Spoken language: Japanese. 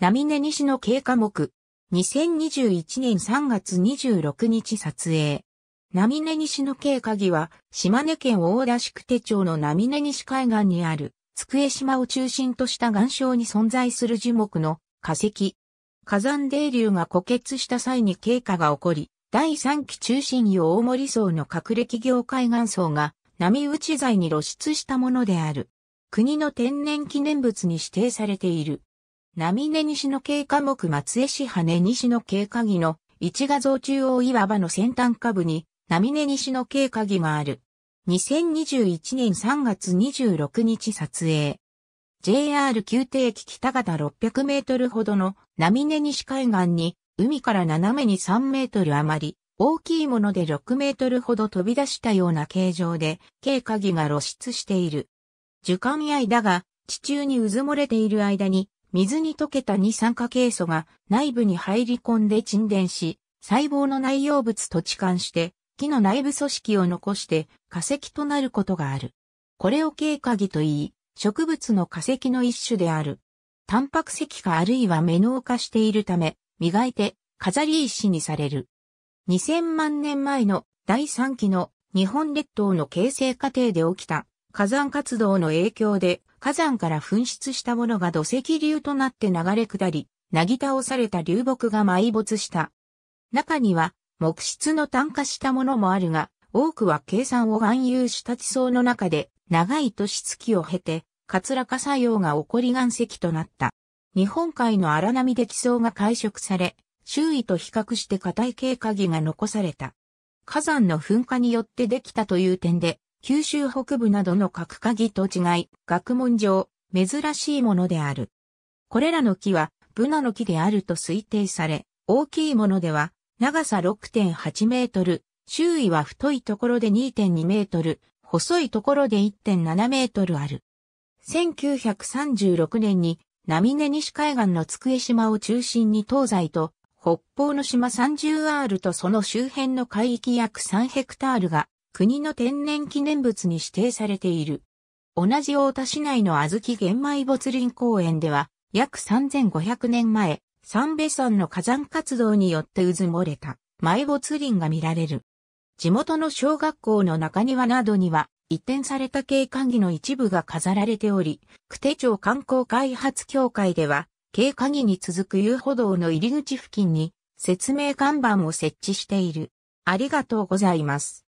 波根西の経過目。2021年3月26日撮影。波根西の経過儀は、島根県大田宿手町の波根西海岸にある、机島を中心とした岩礁に存在する樹木の化石。火山泥流が枯結した際に経過が起こり、第3期中心予大森層の隠れ企業海岸層が波打ち材に露出したものである。国の天然記念物に指定されている。波根西の経科木松江市羽根西の経下木の一画像中央岩場の先端下部に波根西の経下木がある。2021年3月26日撮影。JR 旧定駅北方600メートルほどの波根西海岸に海から斜めに3メートル余り、大きいもので6メートルほど飛び出したような形状で、軽鍵が露出している。樹幹や枝が地中に渦漏れている間に水に溶けた二酸化ケイ素が内部に入り込んで沈殿し、細胞の内容物と置換して、木の内部組織を残して化石となることがある。これを経過儀と言い、植物の化石の一種である。タンパク石化あるいはメノ化しているため、磨いて飾り石にされる。2000万年前の第3期の日本列島の形成過程で起きた火山活動の影響で火山から噴出したものが土石流となって流れ下り、なぎ倒された流木が埋没した。中には、木質の炭化したものもあるが、多くは計算を含有した地層の中で、長い年月を経て、滑ら作用が起こり岩石となった。日本海の荒波で地層が解食され、周囲と比較して硬い経過儀が残された。火山の噴火によってできたという点で、九州北部などの角鍵と違い、学問上、珍しいものである。これらの木は、ブナの木であると推定され、大きいものでは、長さ6.8メートル、周囲は太いところで2.2メートル、細いところで1.7メートルある。1936年に、波根西海岸の机島を中心に東西と、北方の島 30R とその周辺の海域約3ヘクタールが国の天然記念物に指定されている。同じ大田市内の小豆玄米没林公園では、約3500年前、三瓶山の火山活動によって渦漏もれた、埋没林が見られる。地元の小学校の中庭などには、移転された景観儀の一部が飾られており、久手町観光開発協会では、景観儀に続く遊歩道の入り口付近に、説明看板を設置している。ありがとうございます。